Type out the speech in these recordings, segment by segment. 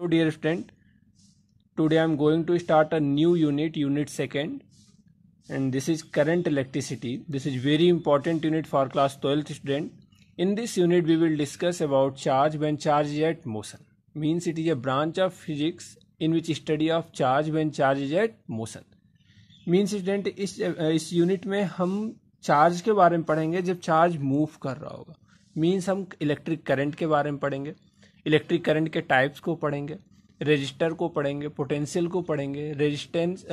Hello dear student today I am going to start a new unit unit second and this is current electricity this is very important unit for class twelfth student in this unit we will discuss about charge when charge is at motion means it is a branch of physics in which study of charge when charge is at motion means student इस यूनिट में हम charge के बारे में पढ़ेंगे जब charge move कर रहा होगा मीन्स हम इलेक्ट्रिक करेंट के बारे में पढ़ेंगे इलेक्ट्रिक करंट के टाइप्स को पढ़ेंगे रजिस्टर को पढ़ेंगे पोटेंशियल को पढ़ेंगे रेजिस्टेंस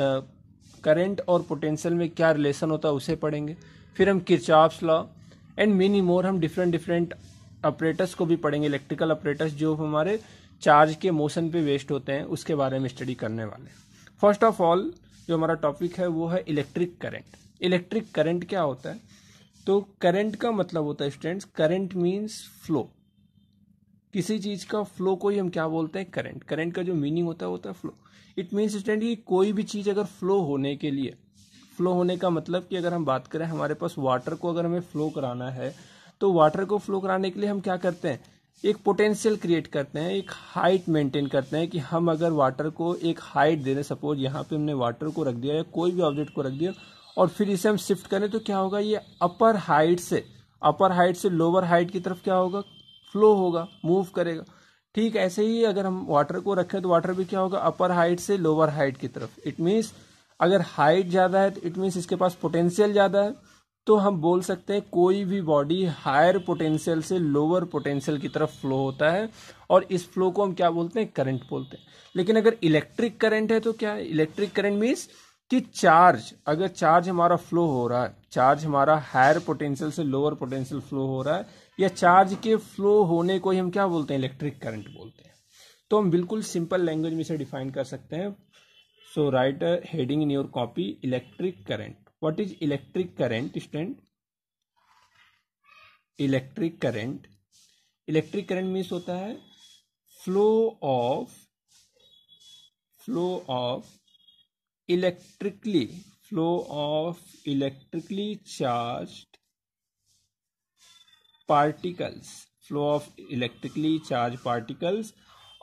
करंट और पोटेंशियल में क्या रिलेशन होता है उसे पढ़ेंगे फिर हम Kirchhoff's law and many more हम डिफरेंट डिफरेंट ऑपरेटर्स को भी पढ़ेंगे इलेक्ट्रिकल ऑपरेटर्स जो हमारे चार्ज के मोशन पे वेस्ट होते हैं उसके बारे में स्टडी करने वाले फर्स्ट ऑफ ऑल जो हमारा टॉपिक है वो है इलेक्ट्रिक करंट इलेक्ट्रिक करंट क्या होता है तो करंट का मतलब होता है स्टूडेंट्स करंट मीन्स फ्लो किसी चीज़ का फ्लो को ही हम क्या बोलते हैं करंट करंट का जो मीनिंग होता है होता है फ्लो इट मीन्स स्टैंड कि कोई भी चीज़ अगर फ्लो होने के लिए फ्लो होने का मतलब कि अगर हम बात करें हमारे पास वाटर को अगर हमें फ्लो कराना है तो वाटर को फ्लो कराने के लिए हम क्या करते हैं एक पोटेंशियल क्रिएट करते हैं एक हाइट मेंटेन करते हैं कि हम अगर वाटर को एक हाइट दे रहे हैं सपोज यहाँ पे हमने वाटर को रख दिया या कोई भी ऑब्जेक्ट को रख दिया और फिर इसे हम शिफ्ट करें तो क्या होगा ये अपर हाइट से अपर हाइट से लोअर हाइट की तरफ क्या होगा फ्लो होगा मूव करेगा ठीक ऐसे ही अगर हम वाटर को रखें तो वाटर भी क्या होगा अपर हाइट से लोअर हाइट की तरफ इट मीन्स अगर हाइट ज़्यादा है तो इट मीन्स इसके पास पोटेंशियल ज़्यादा है तो हम बोल सकते हैं कोई भी बॉडी हायर पोटेंशियल से लोअर पोटेंशियल की तरफ फ्लो होता है और इस फ्लो को हम क्या बोलते हैं करंट बोलते हैं लेकिन अगर इलेक्ट्रिक करंट है तो क्या इलेक्ट्रिक करंट मीन्स कि चार्ज अगर चार्ज हमारा फ्लो हो रहा है चार्ज हमारा हायर पोटेंशियल से लोअर पोटेंशियल फ्लो हो रहा है या चार्ज के फ्लो होने को ही हम क्या बोलते हैं इलेक्ट्रिक करंट बोलते हैं तो हम बिल्कुल सिंपल लैंग्वेज में इसे डिफाइन कर सकते हैं so write heading in your copy electric current what is electric current stand electric current electric current means होता है flow of flow of electrically flow of electrically charged particles flow of electrically charge particles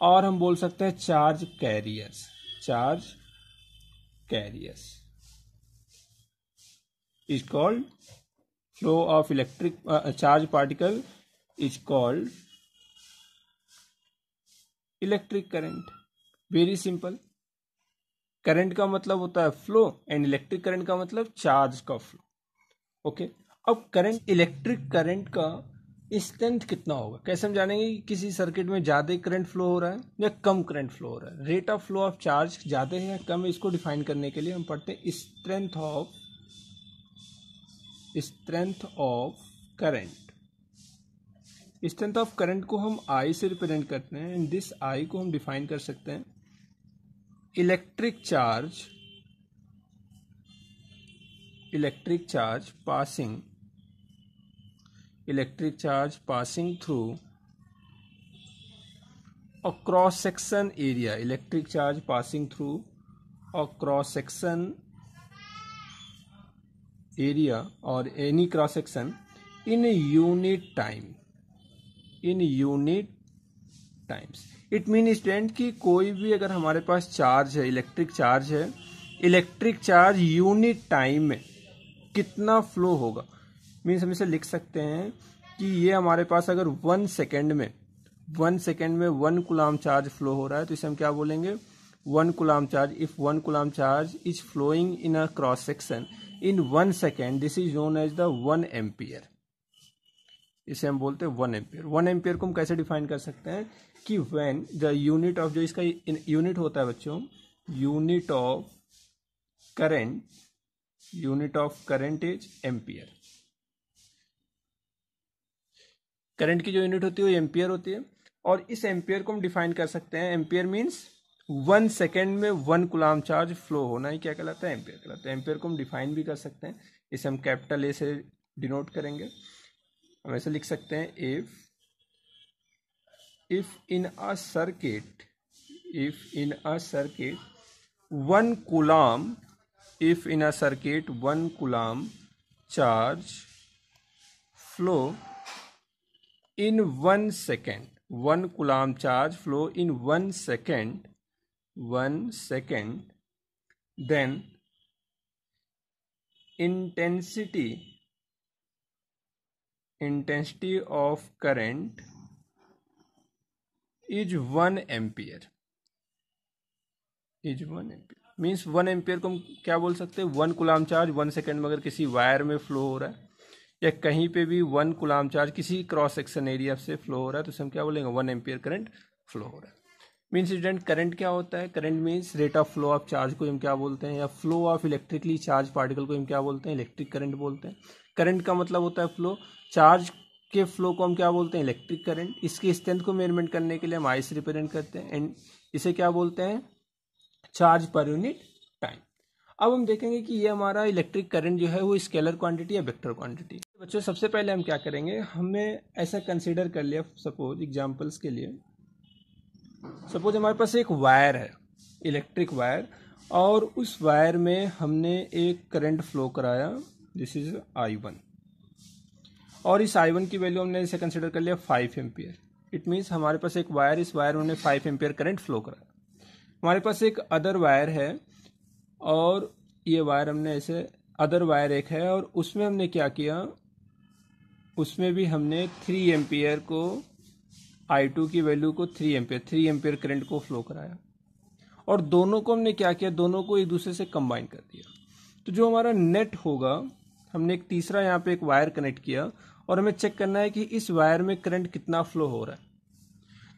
और हम बोल सकते हैं charge carriers charge carriers is called flow of electric charge particle is called electric current very simple current का मतलब होता है flow and electric current का मतलब चार्ज का फ्लो ओके okay? अब करंट इलेक्ट्रिक करंट का स्ट्रेंथ कितना होगा कैसे हम जानेंगे कि किसी सर्किट में ज़्यादा करंट फ्लो हो रहा है या कम करंट फ्लो हो रहा है rate of flow of charge ज़्यादा है या कम इसको डिफाइन करने के लिए हम पढ़ते हैं strength of strength of current strength of current को हम आई से रिप्रेजेंट करते हैं इन दिस आई को हम डिफाइन कर सकते हैं electric charge electric charge passing electric charge passing through a cross section area electric charge passing through a cross section area or any cross section in unit time in unit times it mean student कि कोई भी अगर हमारे पास charge है electric charge है electric charge unit time में कितना फ्लो होगा मीन्स हम इसे लिख सकते हैं कि ये हमारे पास अगर वन सेकेंड में वन सेकेंड में वन कुलाम चार्ज फ्लो हो रहा है तो इसे हम क्या बोलेंगे one coulomb charge if one coulomb charge is flowing in a cross section in one second this is known as the one ampere इसे हम बोलते हैं वन एम्पियर वन एम्पियर को हम कैसे डिफाइन कर सकते हैं कि वेन द यूनिट ऑफ जो इसका यूनिट होता है बच्चों unit of current unit of current is ampere current की जो यूनिट होती है वो एम्पियर होती है और इस एम्पियर को हम डिफाइन कर सकते हैं एम्पियर मीन्स वन सेकेंड में वन गुलाम चार्ज फ्लो होना ही क्या कहलाता है एम्पियर कहलाता है एम्पियर को हम डिफाइन भी कर सकते हैं इसे हम कैपिटल ए से डिनोट करेंगे हम ऐसे लिख सकते हैं if if in a circuit if in a circuit one coulomb if in a circuit one coulomb charge flow in one second one coulomb charge flow in one second one second then intensity intensity of current is one ampere is one ampere means one ampere को हम क्या बोल सकते हैं one coulomb charge one second में अगर किसी wire में फ्लो हो रहा है या कहीं पे भी वन गुलाम चार्ज किसी क्रॉस सेक्शन एरिया से फ्लो हो रहा है तो हम क्या बोलेंगे वन एम्पियर करंट फ्लो हो रहा है मीन्स स्टूडेंट करंट क्या होता है current means rate of flow of charge को हम क्या बोलते हैं या flow of electrically charge particle को हम क्या बोलते हैं इलेक्ट्रिक करंट बोलते हैं करंट का मतलब होता है फ्लो चार्ज के फ्लो को हम क्या बोलते हैं इलेक्ट्रिक करंट इसकी स्ट्रेंथ को मेजरमेंट करने के लिए हम आइस रिप्रेजेंट करते हैं एंड इसे क्या बोलते हैं चार्ज पर यूनिट टाइम अब हम देखेंगे कि ये हमारा इलेक्ट्रिक करंट जो है वो स्केलर क्वांटिटी या वेक्टर क्वांटिटी बच्चों सबसे पहले हम क्या करेंगे हमें ऐसा कंसिडर कर लिया सपोज एग्जांपल्स के लिए सपोज हमारे पास एक वायर है इलेक्ट्रिक वायर और उस वायर में हमने एक करंट फ्लो कराया दिस इज आई वन और इस आई वन की वैल्यू हमने ऐसे कंसिडर कर लिया फाइव एम्पियर इट मीन्स हमारे पास एक वायर इस वायर में फाइव एम्पियर करंट फ्लो कराया हमारे पास एक अदर वायर है और ये वायर हमने ऐसे अदर वायर एक है और उसमें हमने क्या किया उसमें भी हमने थ्री एम्पियर को आई टू की वैल्यू को three ampere three ampere current को फ्लो कराया और दोनों को हमने क्या किया दोनों को एक दूसरे से कंबाइन कर दिया तो जो हमारा नेट होगा हमने एक तीसरा यहाँ पे एक वायर कनेक्ट किया और हमें चेक करना है कि इस वायर में करंट कितना फ्लो हो रहा है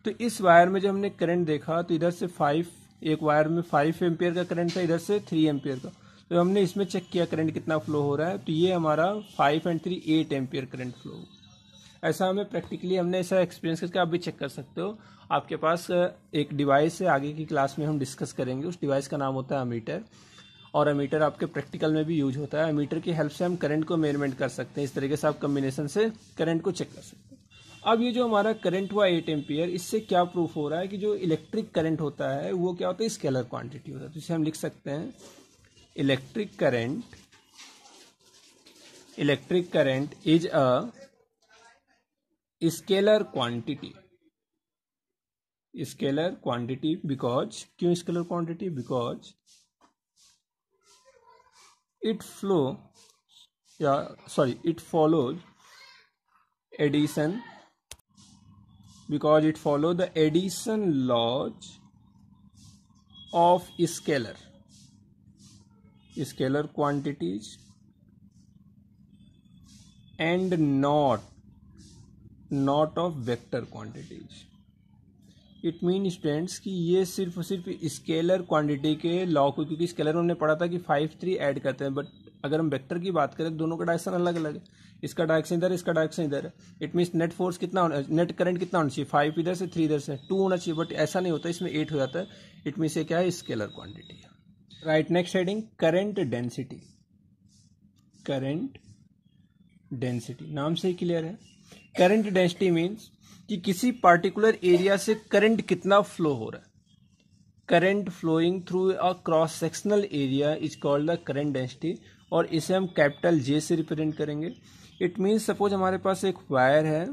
तो इस वायर में जब हमने करंट देखा तो इधर से फाइव एक वायर में फाइव एम्पियर का करंट था इधर से थ्री एम्पियर का तो हमने इसमें चेक किया करंट कितना फ्लो हो रहा है तो ये हमारा five and three eight ampere current flow ऐसा हमें प्रैक्टिकली हमने ऐसा एक्सपीरियंस करके आप भी चेक कर सकते हो आपके पास एक डिवाइस है आगे की क्लास में हम डिस्कस करेंगे उस डिवाइस का नाम होता है अमीटर और अमीटर आपके प्रैक्टिकल में भी यूज होता है अमीटर की हेल्प से हम करंट को मेजरमेंट कर सकते हैं इस तरीके से आप कम्बिनेशन से करंट को चेक कर सकते हैं अब ये जो हमारा करंट हुआ एट एम्पियर इससे क्या प्रूफ हो रहा है कि जो इलेक्ट्रिक करंट होता है वो क्या होता है स्केलर क्वांटिटी होता है तो इसे हम लिख सकते हैं electric current electric current is a scalar quantity scalar quantity because क्यों scalar quantity because it flow या sorry it follows addition because it follow the addition laws of scalar scalar quantities and not not of vector quantities it mean students कि ये सिर्फ सिर्फ scalar quantity के law को क्योंकि scalar हमने पढ़ा था कि फाइव थ्री ऐड करते हैं बट अगर हम वेक्टर की बात करें दोनों का डायरेक्शन अलग अलग है इसका डायरेक्शन इधर इसका डायरेक्शन इधर है इट मीन्स नेट फोर्स कितना नेट करंट कितना होना चाहिए फाइव इधर से थ्री इधर से टू होना चाहिए बट ऐसा नहीं होता इसमें एट हो जाता है इट मीन्स ये क्या है स्केलर क्वांटिटी है right next heading current density current density नाम से ही क्लियर है करंट डेंसिटी मीन्स कि किसी पार्टिकुलर एरिया से करंट कितना फ्लो हो रहा है current flowing through a cross sectional area is called the current density और इसे हम कैपिटल जे से रिप्रेजेंट करेंगे इट मीन्स सपोज हमारे पास एक वायर है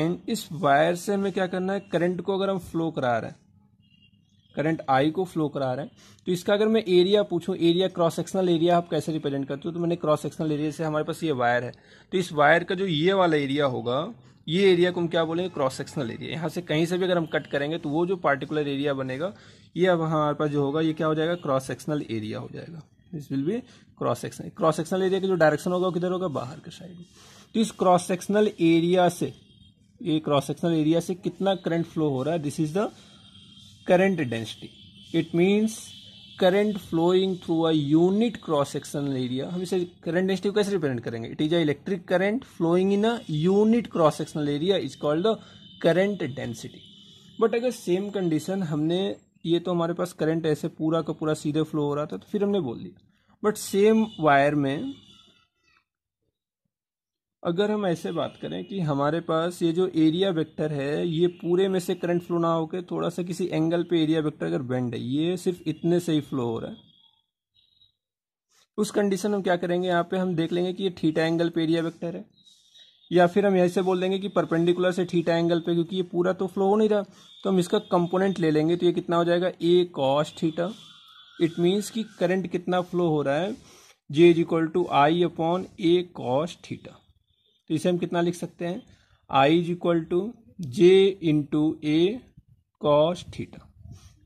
एंड इस वायर से हमें क्या करना है करंट को अगर हम फ्लो करा रहे हैं करंट आई को फ्लो करा रहा है तो इसका अगर मैं एरिया पूछूं एरिया क्रॉस सेक्शनल एरिया आप कैसे रिप्रेजेंट करते हो तो मैंने क्रॉस सेक्शनल एरिया से हमारे पास ये वायर है तो इस वायर का जो ये वाला एरिया होगा ये एरिया को हम क्या बोलेंगे क्रॉस सेक्शनल एरिया यहाँ से कहीं से भी अगर हम कट करेंगे तो वो जो पार्टिकुलर एरिया बनेगा ये अब हमारे पास जो होगा ये क्या हो जाएगा क्रॉस सेक्शनल एरिया हो जाएगा this will be cross sectional cross sectional area का जो डायरेक्शन होगा वो किधर होगा बाहर के साइड में तो इस क्रॉस सेक्शनल एरिया से ये क्रॉस सेक्शनल एरिया से कितना करंट फ्लो हो रहा है this is the current density it means current flowing through a unit cross sectional area हम इसे current density को कैसे रिप्रेजेंट करेंगे it is a electric current flowing in a unit cross sectional area is called the current density but अगर same condition हमने ये तो हमारे पास करंट ऐसे पूरा का पूरा सीधे फ्लो हो रहा था तो फिर हमने बोल दिया बट सेम वायर में अगर हम ऐसे बात करें कि हमारे पास ये जो एरिया वेक्टर है ये पूरे में से करंट फ्लो ना होकर थोड़ा सा किसी एंगल पे एरिया वेक्टर अगर बेंड है ये सिर्फ इतने से ही फ्लो हो रहा है उस कंडीशन हम क्या करेंगे यहाँ पे हम देख लेंगे कि ये थीटा एंगल पे एरिया वेक्टर है या फिर हम ऐसे बोल देंगे कि परपेंडिकुलर से थीटा एंगल पे क्योंकि ये पूरा तो फ्लो हो नहीं रहा तो हम इसका कंपोनेंट ले लेंगे तो ये कितना हो जाएगा A cos theta it means कि करंट कितना फ्लो हो रहा है J is equal to I upon A cos theta तो इसे हम कितना लिख सकते हैं I is equal to J into A cos theta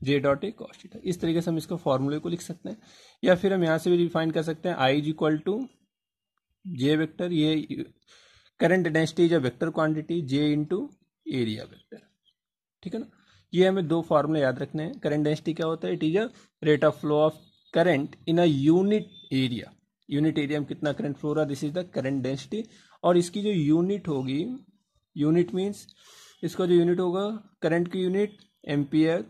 J dot A cos theta इस तरीके से हम इसको फॉर्मूले को लिख सकते हैं या फिर हम यहां से भी डिफाइन कर सकते हैं I is equal to J vector ये current density is a vector quantity J into area vector ठीक है ना ये हमें दो फॉर्मूले याद रखने हैं करंट डेंसिटी क्या होता है it is a rate of flow of current in a unit area unit area में कितना करंट फ्लो रहा this is the current density और इसकी जो यूनिट होगी यूनिट मीन्स इसका जो यूनिट होगा करंट की unit ampere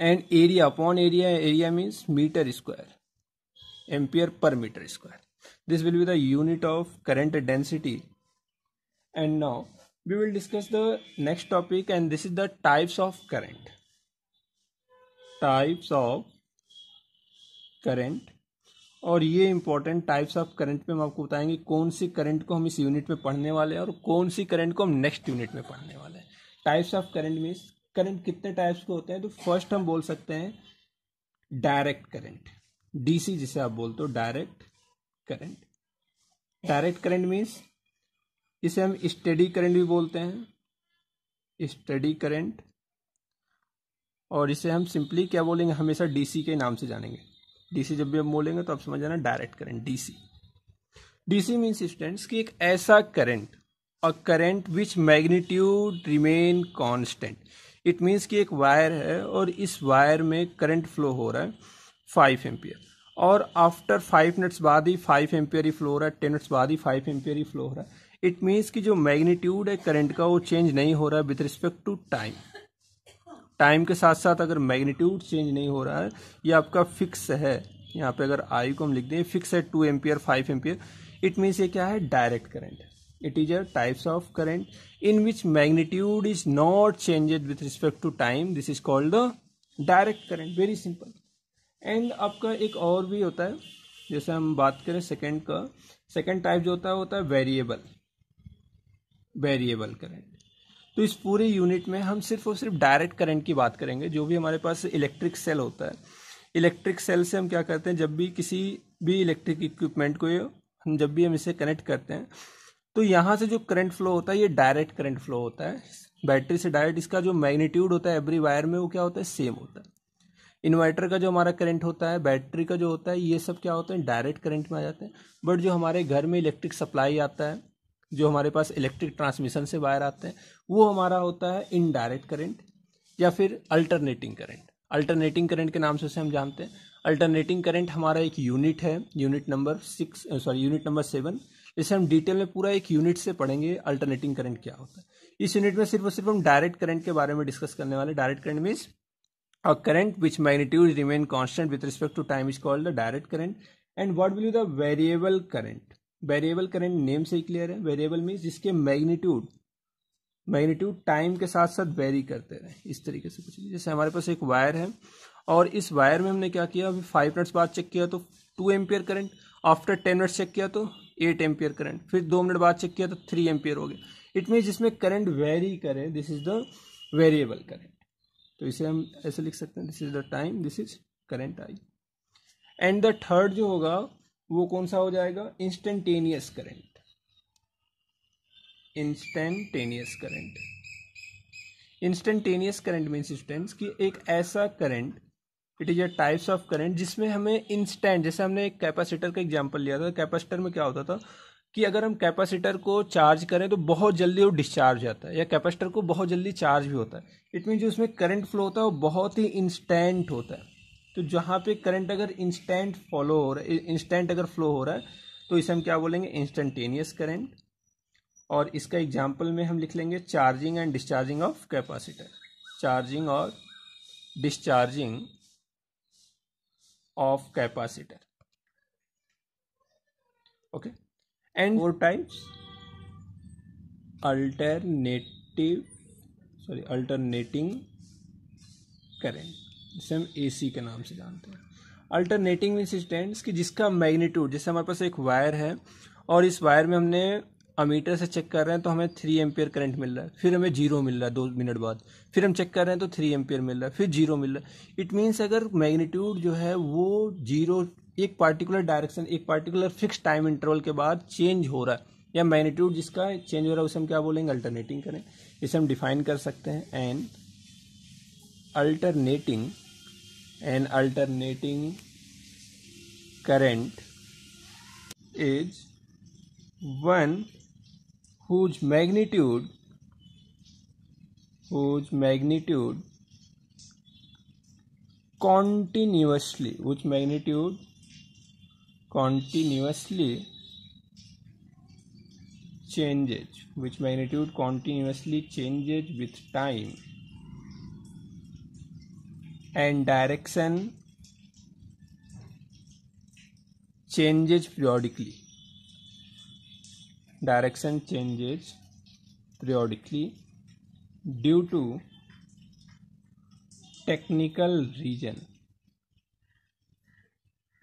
and area upon area area means metre square ampere per metre square this will be the unit of current density and now we will discuss the next topic and this is the types of current types of current और ये important types of current में हम आपको बताएंगे कौन सी current को हम इस यूनिट में पढ़ने वाले हैं और कौन सी करंट को हम नेक्स्ट यूनिट में पढ़ने वाले हैं types of current means current कितने टाइप्स के होते हैं तो फर्स्ट हम बोल सकते हैं डायरेक्ट करंट डीसी जिसे आप बोलते हो direct current direct current means इसे हम स्टडी करंट भी बोलते हैं स्टडी करंट और इसे हम सिंपली क्या बोलेंगे हमेशा डीसी के नाम से जानेंगे डीसी जब भी हम बोलेंगे तो आप समझ जाना direct current DC DC means students कि एक ऐसा current a current which magnitude remain constant it means कि एक वायर है और इस वायर में करंट फ्लो हो रहा है फाइव एम्पियर और आफ्टर फाइव मिनट्स बाद ही फाइव एम्पियर ही फ्लो हो रहा है टेन मिनट्स बाद ही फाइव एम्पियर ही फ्लो हो रहा है इट मीन्स कि जो मैग्नीट्यूड है करंट का वो चेंज नहीं हो रहा है with respect to time time के साथ साथ अगर मैग्नीट्यूड चेंज नहीं हो रहा है ये आपका फिक्स है यहाँ पे अगर आई को हम लिख दें फिक्स है two ampere five ampere it means ये क्या है direct current it is a types of current in which magnitude is not changed with respect to time this is called the direct current very simple and आपका एक और भी होता है जैसे हम बात करें सेकेंड का सेकेंड टाइप जो होता है होता है वेरिएबल वेरिएबल करेंट तो इस पूरे यूनिट में हम सिर्फ और सिर्फ डायरेक्ट करंट की बात करेंगे जो भी हमारे पास इलेक्ट्रिक सेल होता है इलेक्ट्रिक सेल से हम क्या करते हैं जब भी किसी भी इलेक्ट्रिक इक्विपमेंट को हम जब भी हम इसे कनेक्ट करते हैं तो यहाँ से जो करंट फ्लो होता है ये डायरेक्ट करंट फ्लो होता है बैटरी से डायरेक्ट इसका जो मैग्नीट्यूड होता है एवरी वायर में वो क्या होता है सेम होता है इन्वर्टर का जो हमारा करंट होता है बैटरी का जो होता है ये सब क्या होता है डायरेक्ट करंट में आ जाते हैं बट जो हमारे घर में इलेक्ट्रिक सप्लाई आता है जो हमारे पास इलेक्ट्रिक ट्रांसमिशन से वायर आते हैं वो हमारा होता है इनडायरेक्ट करंट या फिर अल्टरनेटिंग करंट अल्टरनेटिंग करंट के नाम से उसे हम जानते हैं अल्टरनेटिंग करंट हमारा एक यूनिट है unit number six sorry unit number seven इसे हम डिटेल में पूरा एक यूनिट से पढ़ेंगे अल्टरनेटिंग करंट क्या होता है इस यूनिट में सिर्फ और सिर्फ हम डायरेक्ट करंट के बारे में डिस्कस करने वाले direct current means a current which magnitude remain constant with respect to time is called the direct current and what will you the variable current variable current name से ही clear है variable means जिसके magnitude magnitude time के साथ साथ very करते रहे इस तरीके से कुछ जैसे हमारे पास एक वायर है और इस वायर में हमने क्या किया अभी फाइव मिनट्स बाद चेक किया तो two ampere current after ten minutes check किया तो एट एम्पियर करंट फिर दो मिनट बाद चेक किया तो थ्री एम्पियर हो गया इट मीन जिसमें करंट वेरी करे this is the variable current तो इसे हम ऐसे लिख सकते हैं this is the time this is current I and the third जो होगा वो कौन सा हो जाएगा instantaneous current instantaneous current instantaneous current mean सिस्टेंस कि एक ऐसा current it is a types of current जिसमें हमें इंस्टेंट जैसे हमने एक कैपेसिटर का एग्जाम्पल लिया था कैपेसिटर में क्या होता था कि अगर हम कैपेसिटर को चार्ज करें तो बहुत जल्दी वो डिस्चार्ज जाता है या कैपेसिटर को बहुत जल्दी चार्ज भी होता है इट मीन जो उसमें करंट फ्लो होता है वो बहुत ही इंस्टेंट होता है तो जहाँ पे करंट अगर इंस्टेंट फॉलो हो रहा है इंस्टेंट अगर फ्लो हो रहा है तो इसे हम क्या बोलेंगे इंस्टेंटेनियस करंट और इसका एग्जाम्पल में हम लिख लेंगे charging and discharging of capacitor charging और discharging of capacitor okay and four types alternative sorry alternating current जिसे हम ए सी के नाम से जानते हैं अल्टरनेटिंग मीन्स स्टैंड कि जिसका मैग्नीट्यूड जैसे हमारे पास एक वायर है और इस वायर में हमने अमीटर से चेक कर रहे हैं तो हमें थ्री एम्पियर करंट मिल रहा है फिर हमें जीरो मिल रहा है दो मिनट बाद फिर हम चेक कर रहे हैं तो थ्री एम्पियर मिल रहा है फिर जीरो मिल रहा है इट मीन्स अगर मैग्नीट्यूड जो है वो जीरो एक पार्टिकुलर डायरेक्शन एक पार्टिकुलर फिक्स टाइम इंटरवल के बाद चेंज हो रहा है या मैग्नीट्यूड जिसका चेंज हो रहा है उसे हम क्या बोलेंगे अल्टरनेटिंग करें इसे हम डिफाइन कर सकते हैं and alternating an alternating current is one whose magnitude whose magnitude continuously whose magnitude continuously changes which magnitude continuously changes with time and direction changes periodically direction changes periodically due to technical region.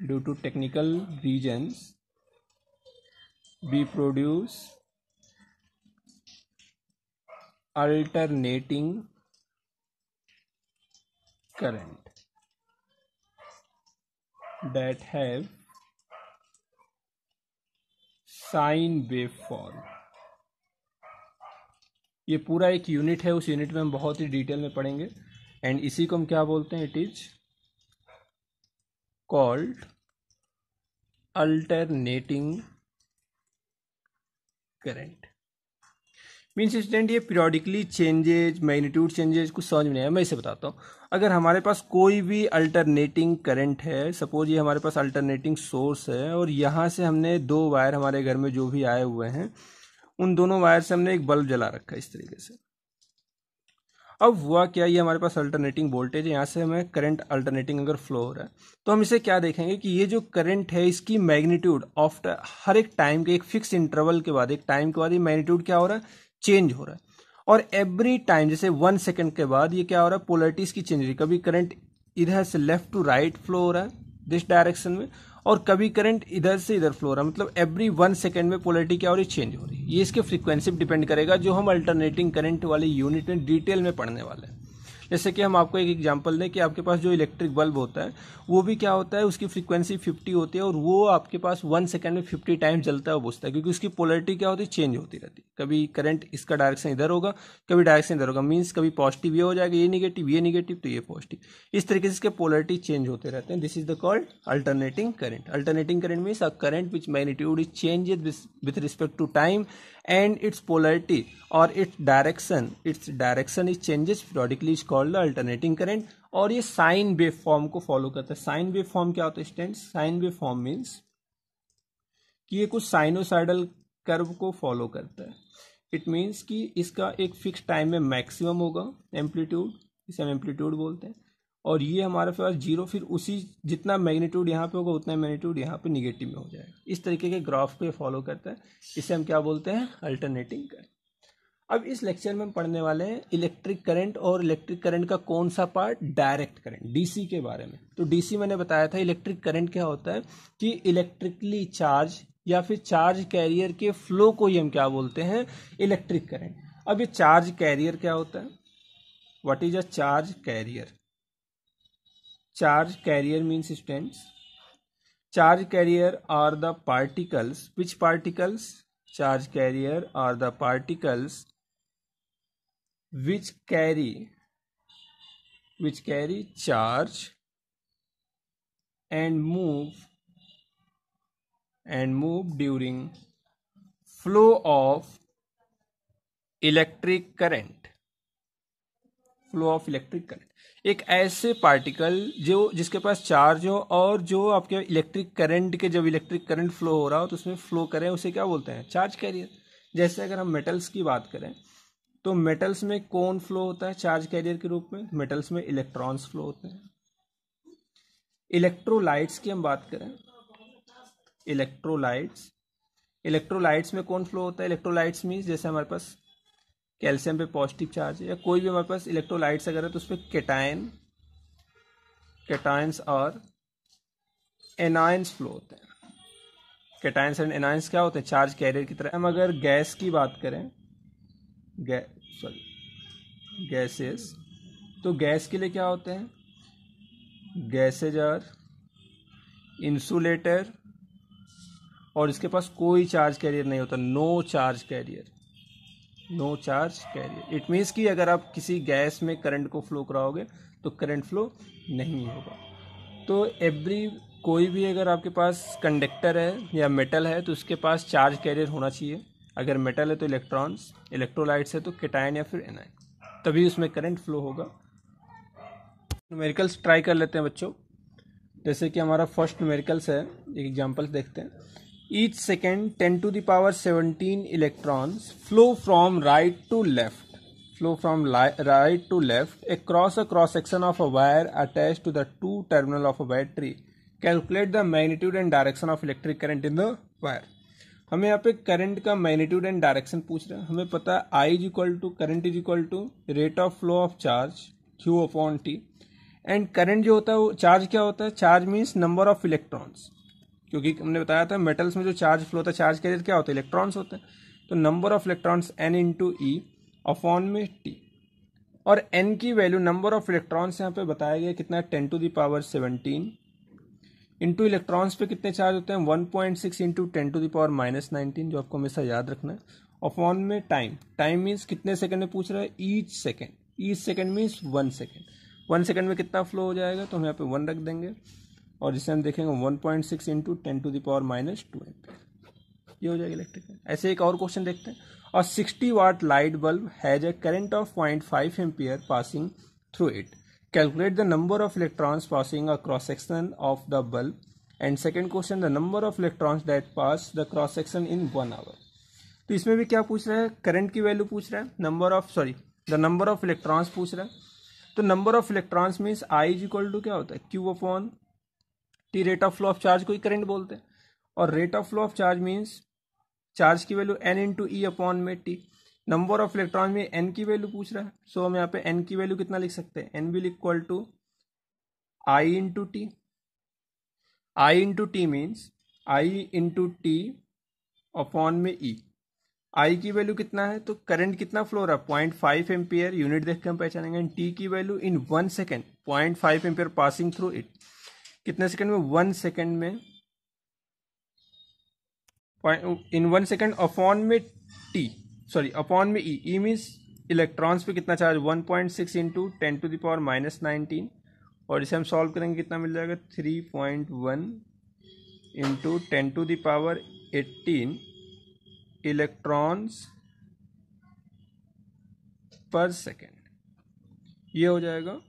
due to technical regions, we produce alternating current that have sine waveform ये पूरा एक unit है उस unit में हम बहुत ही detail में पढ़ेंगे एंड इसी को हम क्या बोलते हैं it is called alternating current means student ये पीरियोडिकली चेंजेज मैग्नीट्यूड चेंजेज कुछ समझ में आया मैं इसे बताता हूँ अगर हमारे पास कोई भी अल्टरनेटिंग करंट है सपोज ये हमारे पास अल्टरनेटिंग सोर्स है और यहाँ से हमने दो वायर हमारे घर में जो भी आए हुए हैं उन दोनों वायर से हमने एक बल्ब जला रखा है इस तरीके से अब हुआ क्या ये हमारे पास अल्टरनेटिंग वोल्टेज है यहाँ से हमें करंट अल्टरनेटिंग अगर फ्लो हो रहा है तो हम इसे क्या देखेंगे कि ये जो करंट है इसकी मैग्नीट्यूड ऑफ्टर हर एक टाइम के एक फिक्स इंटरवल के बाद एक टाइम के बाद ये मैग्नीट्यूड क्या हो रहा है चेंज हो रहा है और एवरी टाइम जैसे वन सेकेंड के बाद ये क्या हो रहा है पोलरिटीज की चेंज हो रही कभी करंट इधर से लेफ्ट टू राइट फ्लो हो रहा है दिस डायरेक्शन में और कभी करंट इधर से इधर फ्लो हो रहा है मतलब एवरी वन सेकेंड में पोलरिटी क्या हो रही है चेंज हो रही है ये इसके फ्रिक्वेंसी डिपेंड करेगा जो हम अल्टरनेटिंग करंट वाले यूनिट में डिटेल में पढ़ने वाले हैं जैसे कि हम आपको एक एग्जाम्पल दें कि आपके पास जो इलेक्ट्रिक बल्ब होता है वो भी क्या होता है उसकी फ्रिक्वेंसी फिफ्टी होती है और वो आपके पास वन सेकेंड में फिफ्टी टाइम जलता है बुझता है क्योंकि उसकी पोलरिटी क्या होती है चेंज होती रहती है कभी करंट इसका डायरेक्शन इधर होगा कभी डायरेक्शन इधर होगा मीन्स कभी पॉजिटिव ये हो जाएगा ये निगेटिव ये निगेटिव तो ये पॉजिटिव इस तरीके से इसके पोलरिटी चेंज होते रहते हैं this is the called alternating current alternating current means a current which magnitude is change with respect to time and its polarity और its direction its direction is changes periodically is called alternating current और ये sine wave form को follow करता है sine wave form क्या होता है stand sine wave form means कि ये कुछ साइनोसाइडल कर्व को फॉलो करता है इट मीन्स कि इसका एक फिक्स टाइम में मैक्सिमम होगा एम्पलीट्यूड इसे हम एम्पलीट्यूड बोलते हैं और ये हमारे पास जीरो फिर उसी जितना मैग्नीट्यूड यहाँ पे होगा उतना मैग्नीट्यूड यहाँ पे निगेटिव में हो जाएगा इस तरीके के ग्राफ को ये फॉलो करता है इसे हम क्या बोलते हैं अल्टरनेटिंग करंट अब इस लेक्चर में हम पढ़ने वाले हैं इलेक्ट्रिक करंट और इलेक्ट्रिक करंट का कौन सा पार्ट डायरेक्ट करंट डीसी के बारे में तो डीसी मैंने बताया था इलेक्ट्रिक करंट क्या होता है कि इलेक्ट्रिकली चार्ज या फिर चार्ज कैरियर के फ्लो को ही हम क्या बोलते हैं इलेक्ट्रिक करंट अब ये चार्ज कैरियर क्या होता है what is a charge carrier charge carrier means students. charge carrier are the particles which particles charge carrier are the particles which carry which carry charge and move and move during flow of electric current flow of electric current एक ऐसे particle जो जिसके पास charge हो और जो आपके electric current के जब इलेक्ट्रिक करंट फ्लो हो रहा हो तो उसमें फ्लो करें उसे क्या बोलते हैं चार्ज कैरियर जैसे अगर हम मेटल्स की बात करें तो मेटल्स में कौन फ्लो होता है चार्ज कैरियर के रूप में मेटल्स में इलेक्ट्रॉन्स फ्लो होते हैं इलेक्ट्रोलाइट्स की हम बात करें इलेक्ट्रोलाइट्स इलेक्ट्रोलाइट्स में कौन फ्लो होता है इलेक्ट्रोलाइट्स मीन्स जैसे हमारे पास कैल्शियम पे पॉजिटिव चार्ज या कोई भी हमारे पास इलेक्ट्रोलाइट्स अगर है तो उसमें केटाइन केटाइंस और एनायंस फ्लो होते हैं केटाइंस एंड एनायंस क्या होते हैं चार्ज कैरियर की तरह हम अगर गैस की बात करें गै सॉरी गैसेस तो गैस के लिए क्या होते हैं गैसेज और इंसुलेटर और इसके पास कोई चार्ज कैरियर नहीं होता no charge carrier no charge carrier it means कि अगर आप किसी गैस में करंट को फ्लो कराओगे तो करंट फ्लो नहीं होगा तो एवरी कोई भी अगर आपके पास कंडक्टर है या मेटल है तो उसके पास चार्ज कैरियर होना चाहिए अगर मेटल है तो इलेक्ट्रॉन्स इलेक्ट्रोलाइट्स है तो केटायन या फिर एनाइन तभी उसमें करंट फ्लो होगा न्यूमेरिकल्स ट्राई कर लेते हैं बच्चों जैसे कि हमारा फर्स्ट न्यूमेरिकल्स है एक एग्जाम्पल्स देखते हैं each second 10 to the power 17 electrons flow from right to left flow from right to left across a cross section of a wire attached to the two terminal of a battery calculate the magnitude and direction of electric current in the wire हमें यहाँ पे current का magnitude and direction पूछ रहे हैं हमें पता है I is equal to current is equal to rate of flow of charge Q upon T and current जो होता है वो चार्ज क्या होता है charge means number of electrons क्योंकि हमने बताया था मेटल्स में जो चार्ज फ्लो होता है चार्ज कैरियर क्या होता है इलेक्ट्रॉन्स होते हैं तो number of electrons N into E upon में टी और एन की वैल्यू नंबर ऑफ इलेक्ट्रॉन्स यहाँ पे बताया गया कितना है ten to the power seventeen into electrons पे कितने चार्ज होते हैं one point six into ten to power minus nineteen जो आपको हमेशा याद रखना है अपॉन में टाइम टाइम मीन्स कितने सेकेंड में पूछ रहा है each second each second means one second one second में कितना फ्लो हो जाएगा तो हम यहाँ पे वन रख देंगे और जिसे हम देखेंगे one point six into ten to the power minus two ampere ये हो जाएगा इलेक्ट्रिक ऐसे एक और क्वेश्चन देखते हैं और sixty watt light bulb has a current of point five ampere passing through it calculate the number of electrons passing a cross section of the bulb and second question the number of electrons that pass the cross section in one hour तो इसमें भी क्या पूछ रहा है current की value पूछ रहा है number of sorry the number of electrons पूछ रहा है तो number of electrons means I is equal to क्या होता है Q upon T rate of flow of charge को ही करंट बोलते हैं और rate of flow of charge means charge की value N into E upon में टी नंबर ऑफ इलेक्ट्रॉन में एन की वैल्यू पूछ रहा है सो हम यहाँ पे एन की वैल्यू कितना लिख सकते हैं N will equal to I into T I into T means I into T upon में ई e। आई की वैल्यू कितना है तो करंट कितना फ्लो रहा है पॉइंट फाइव एम्पियर यूनिट देख के हम पहचानेंगे टी की value in one second point five ampere passing through it कितने सेकंड में वन सेकंड में इन वन सेकंड अपॉन में टी सॉरी अपॉन में ई ई मीन्स इलेक्ट्रॉन्स पे कितना charge one point six into ten to the power minus nineteen और इसे हम सॉल्व करेंगे कितना मिल जाएगा three point one into ten to the power eighteen electrons per second ये हो जाएगा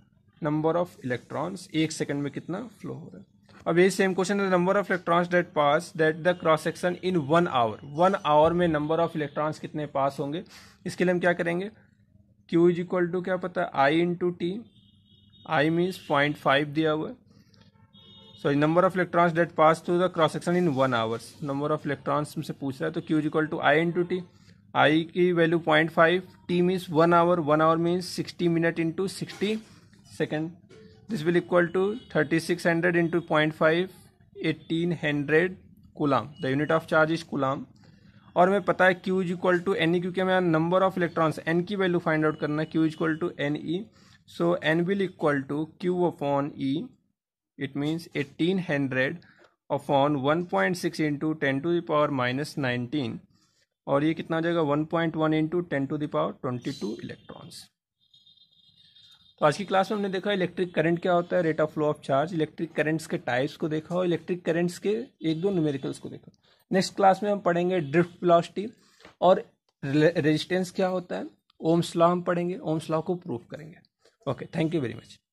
नंबर ऑफ इलेक्ट्रॉन्स एक सेकंड में कितना फ्लो हो रहा है अब ये सेम क्वेश्चन है number of electrons that pass that the cross section in one hour one hour में नंबर ऑफ इलेक्ट्रॉन्स कितने पास होंगे इसके लिए हम क्या करेंगे क्यू इज इक्वल टू क्या पता है I into T I means point five दिया हुआ है so number of electrons that pass through the cross section in one hours number of electrons हमसे पूछ रहा है तो Q is equal to I into T I की value point five T means one hour one hour means sixty minute into sixty second this will equal to 3600 into 0.5 1800 coulomb the unit of charge is coulomb और हमें पता है Q is equal to N E क्योंकि हमें number of electrons N की value find out करना है Q is equal to N E so N will equal to Q upon E it means eighteen hundred upon one point six into ten to the power minus nineteen और ये कितना हो जाएगा one point one into ten to the power twenty two electrons तो आज की class में हमने देखा इलेक्ट्रिक करंट क्या होता है rate of flow of charge electric currents के टाइप्स को देखा और इलेक्ट्रिक करंट्स के एक दो न्यूमेरिकल्स को देखा नेक्स्ट क्लास में हम पढ़ेंगे ड्रिफ्ट वेलोसिटी और रेजिस्टेंस क्या होता है ओम स्लॉ हम पढ़ेंगे ओम लॉ को प्रूफ करेंगे okay thank you very much